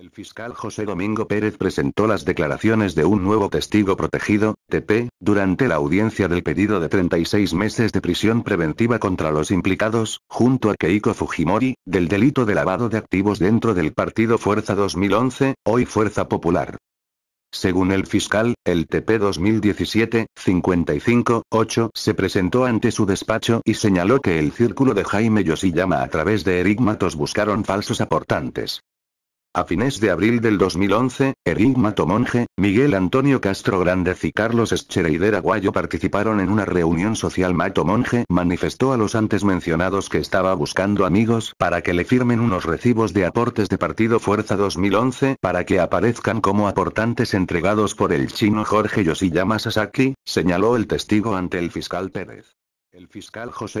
El fiscal José Domingo Pérez presentó las declaraciones de un nuevo testigo protegido, TP, durante la audiencia del pedido de 36 meses de prisión preventiva contra los implicados, junto a Keiko Fujimori, del delito de lavado de activos dentro del partido Fuerza 2011, hoy Fuerza Popular. Según el fiscal, el TP 2017-55-8 se presentó ante su despacho y señaló que el círculo de Jaime Yoshiyama a través de erigmatos buscaron falsos aportantes. A fines de abril del 2011, Mato Monge, Miguel Antonio Castro Grandez y Carlos Eschereider Aguayo participaron en una reunión social. Mato manifestó a los antes mencionados que estaba buscando amigos para que le firmen unos recibos de aportes de Partido Fuerza 2011 para que aparezcan como aportantes entregados por el chino Jorge Yoshiyama Sasaki, señaló el testigo ante el fiscal Pérez. El fiscal José